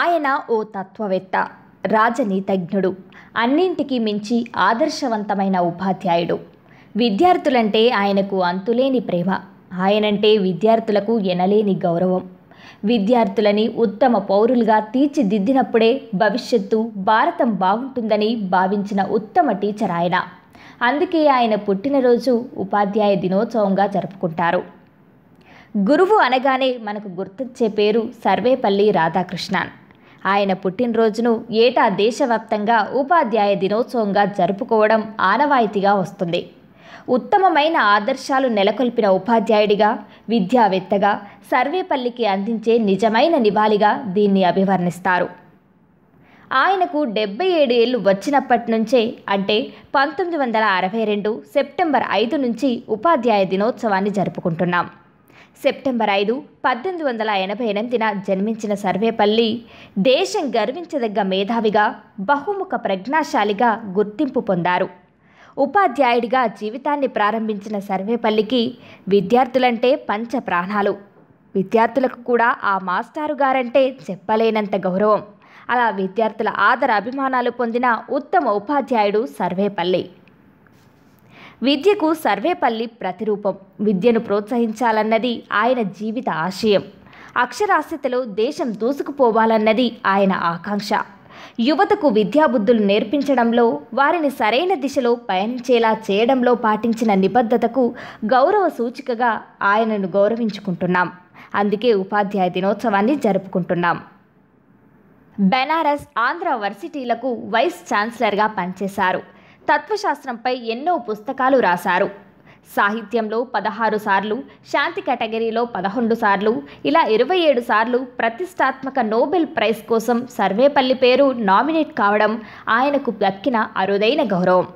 ఆయన ఓ తత్వవేత్త రాజనీతజ్ఞుడు అన్నింటికీ మించి ఆదర్శవంతమైన ఉపాధ్యాయుడు విద్యార్థులంటే ఆయనకు అంతులేని ప్రేమ ఆయనంటే విద్యార్థులకు ఎనలేని గౌరవం విద్యార్థులని ఉత్తమ పౌరులుగా తీర్చిదిద్దినప్పుడే భవిష్యత్తు భారతం బాగుంటుందని భావించిన ఉత్తమ టీచర్ ఆయన అందుకే ఆయన పుట్టినరోజు ఉపాధ్యాయ దినోత్సవంగా జరుపుకుంటారు గురువు అనగానే మనకు గుర్తించే పేరు సర్వేపల్లి రాధాకృష్ణన్ ఆయన పుట్టినరోజును ఏటా దేశవ్యాప్తంగా ఉపాధ్యాయ దినోత్సవంగా జరుపుకోవడం ఆనవాయితీగా వస్తుంది ఉత్తమమైన ఆదర్శాలు నెలకొల్పిన ఉపాధ్యాయుడిగా విద్యావేత్తగా సర్వేపల్లికి అందించే నిజమైన నివాళిగా దీన్ని అభివర్ణిస్తారు ఆయనకు డెబ్బై ఏడు ఏళ్ళు వచ్చినప్పటి నుంచే అంటే పంతొమ్మిది వందల అరవై రెండు సెప్టెంబర్ ఐదు నుంచి ఉపాధ్యాయ దినోత్సవాన్ని జరుపుకుంటున్నాం సెప్టెంబర్ ఐదు పద్దెనిమిది వందల ఎనభై ఎనిమిదిన జన్మించిన సర్వేపల్లి దేశం గర్వించదగ్గ మేధావిగా బహుముఖ ప్రజ్ఞాశాలిగా గుర్తింపు పొందారు ఉపాధ్యాయుడిగా జీవితాన్ని ప్రారంభించిన సర్వేపల్లికి విద్యార్థులంటే పంచ ప్రాణాలు విద్యార్థులకు కూడా ఆ మాస్టారు గారంటే చెప్పలేనంత గౌరవం అలా విద్యార్థుల ఆదర అభిమానాలు పొందిన ఉత్తమ ఉపాధ్యాయుడు సర్వేపల్లి విద్యకు సర్వేపల్లి ప్రతిరూపం విద్యను ప్రోత్సహించాలన్నది ఆయన జీవిత ఆశయం అక్షరాస్యతలో దేశం దూసుకుపోవాలన్నది ఆయన ఆకాంక్ష యువతకు విద్యాబుద్ధులు నేర్పించడంలో వారిని సరైన దిశలో పయనించేలా చేయడంలో పాటించిన నిబద్ధతకు గౌరవ సూచికగా ఆయనను గౌరవించుకుంటున్నాం అందుకే ఉపాధ్యాయ దినోత్సవాన్ని జరుపుకుంటున్నాం బెనారస్ ఆంధ్ర వర్సిటీలకు వైస్ ఛాన్సలర్గా పనిచేశారు తత్వశాస్త్రంపై ఎన్నో పుస్తకాలు రాశారు సాహిత్యంలో పదహారు సార్లు శాంతి కేటగిరీలో పదకొండు సార్లు ఇలా ఇరవై ఏడు సార్లు ప్రతిష్టాత్మక నోబెల్ ప్రైజ్ కోసం సర్వేపల్లి పేరు నామినేట్ కావడం ఆయనకు దక్కిన అరుదైన గౌరవం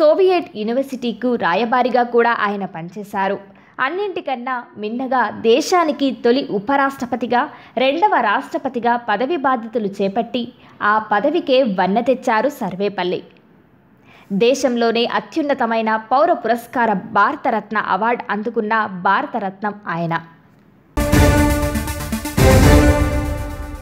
సోవియట్ యూనివర్సిటీకు రాయబారిగా కూడా ఆయన పనిచేశారు అన్నింటికన్నా మిన్నగా దేశానికి తొలి ఉపరాష్ట్రపతిగా రెండవ రాష్ట్రపతిగా పదవి బాధ్యతలు చేపట్టి ఆ పదవికే వన్న తెచ్చారు సర్వేపల్లి దేశంలోనే అత్యున్నతమైన పౌర పురస్కార భారతరత్న అవార్డు అందుకున్న భారతరత్నం ఆయన